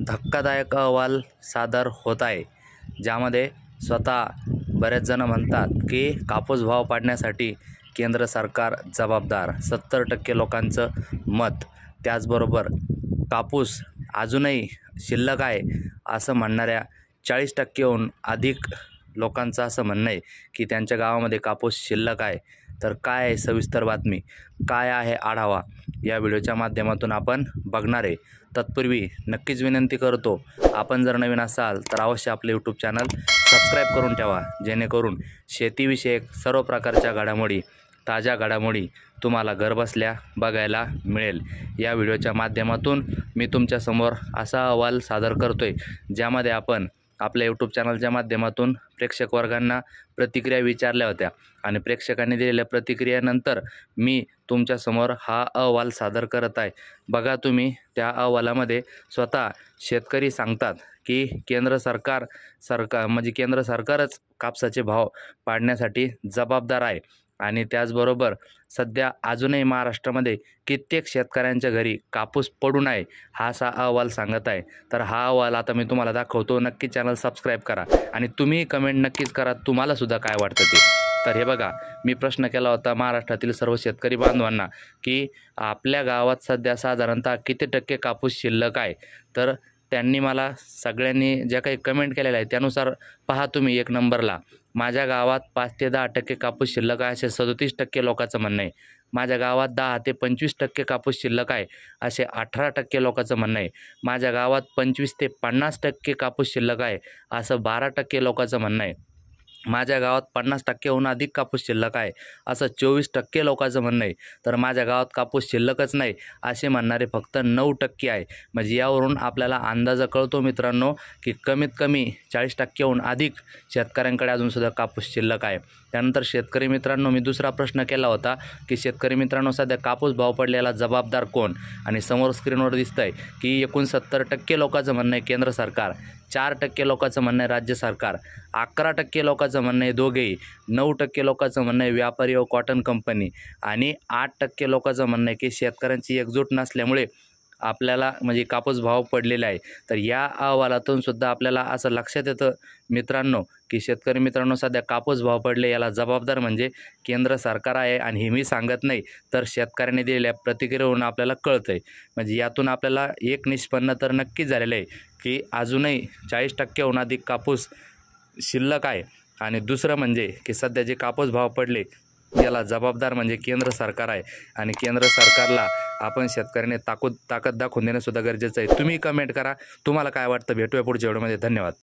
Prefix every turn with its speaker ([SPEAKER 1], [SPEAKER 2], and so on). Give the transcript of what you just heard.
[SPEAKER 1] धक्कादायक अहवाल सादर होत आहे ज्यामध्ये स्वतः बऱ्याच जणं म्हणतात की कापूस भाव पाडण्यासाठी केंद्र सरकार जबाबदार सत्तर टक्के लोकांचं मत त्याचबरोबर कापूस अजूनही शिल्लक आहे असं म्हणणाऱ्या चाळीस टक्केहून अधिक लोकांचं असं म्हणणं आहे की त्यांच्या गावामध्ये कापूस शिल्लक आहे तर काय आहे सविस्तर बातमी काय आहे आढावा या व्हिडिओच्या माध्यमातून आपण बघणार आहे तत्पूर्वी नक्कीच विनंती करतो आपण जर नवीन असाल तर अवश्य आपले यूट्यूब चॅनल सबस्क्राईब करून ठेवा जेणेकरून शेतीविषयक सर्व प्रकारच्या घडामोडी ताज्या घडामोडी तुम्हाला घरबसल्या बघायला मिळेल या व्हिडिओच्या माध्यमातून मी तुमच्यासमोर असा अहवाल सादर करतो आहे ज्यामध्ये आपण आपल्या यूट्यूब चॅनलच्या माध्यमातून प्रेक्षक वर्गांना प्रतिक्रिया विचारल्या होत्या आणि प्रेक्षकांनी दिलेल्या प्रतिक्रियेनंतर मी तुमच्यासमोर हा अहवाल सादर करत आहे बघा तुम्ही त्या अहवालामध्ये स्वतः शेतकरी सांगतात की केंद्र सरकार सरकार म्हणजे केंद्र सरकारच कापसाचे भाव पाडण्यासाठी जबाबदार आहे आणि त्याचबरोबर सध्या अजूनही महाराष्ट्रामध्ये कित्येक शेतकऱ्यांच्या घरी कापूस पडून आहे हा असा अहवाल सांगत आहे तर हा अहवाल आता मी तुम्हाला दाखवतो नक्की चॅनल सबस्क्राईब करा आणि तुम्ही कमेंट नक्कीच करा तुम्हालासुद्धा काय वाटतं ते तर हे बघा मी प्रश्न केला होता महाराष्ट्रातील सर्व शेतकरी बांधवांना की आपल्या गावात सध्या साधारणतः किती टक्के कापूस शिल्लक आहे तर त्यांनी मला सगळ्यांनी ज्या काही कमेंट केलेल्या आहेत त्यानुसार पहा तुम्ही एक नंबरला माझ्या गावात पाच ते दहा टक्के कापूस शिल्लक आहे असे सदतीस टक्के लोकांचं म्हणणं आहे माझ्या गावात दहा ते पंचवीस टक्के कापूस शिल्लक आहे असे अठरा टक्के लोकांचं म्हणणं आहे माझ्या गावात पंचवीस ते पन्नास टक्के कापूस शिल्लक आहे असं बारा टक्के लोकांचं म्हणणं आहे माझ्या गावात पन्नास टक्केहून अधिक कापूस शिल्लक आहे असं चोवीस टक्के लोकांचं म्हणणं आहे तर माझ्या गावात कापूस शिल्लकच नाही असे म्हणणारे फक्त नऊ टक्के आहे म्हणजे यावरून आपल्याला अंदाजा कळतो मित्रांनो की कमीत कमी चाळीस टक्केहून अधिक शेतकऱ्यांकडे अजूनसुद्धा कापूस शिल्लक आहे त्यानंतर शेतकरी मित्रांनो मी दुसरा प्रश्न केला होता की शेतकरी मित्रांनो सध्या कापूस भाव पडलेला जबाबदार कोण आणि समोर स्क्रीनवर दिसतंय की सत्तर टक्के लोकांचं म्हणणं आहे केंद्र सरकार चार टक्के लोकांचं म्हणणं आहे राज्य सरकार अकरा टक्के लोकांचं म्हणणं आहे दोघेही नऊ टक्के लोकांचं म्हणणं आहे व्यापारी व कॉटन कंपनी आणि आठ टक्के लोकांचं म्हणणं आहे की शेतकऱ्यांची एकजूट नसल्यामुळे आपल्याला म्हणजे कापूस भाव पडलेला आहे तर या अहवालातून सुद्धा आपल्याला असं लक्षात येतं मित्रांनो की शेतकरी मित्रांनो सध्या कापूस भाव पडले याला जबाबदार म्हणजे केंद्र सरकार आहे आणि हे मी सांगत नाही तर शेतकऱ्याने दिलेल्या प्रतिक्रियेवरून आपल्याला कळतं आहे म्हणजे यातून आपल्याला एक निष्पन्न तर नक्की झालेलं आहे की अजूनही चाळीस टक्केहून अधिक कापूस शिल्लक आहे आणि दुसरं म्हणजे की सध्या जे कापूस भाव पडले याला जबाबदार म्हणजे केंद्र सरकार आहे आणि केंद्र सरकारला आपण शेतकऱ्याने ताकद ताकद दाखवून देणं सुद्धा गरजेचं आहे तुम्ही कमेंट करा तुम्हाला काय वाटतं भेटूया पुढच्या व्हिडिओमध्ये धन्यवाद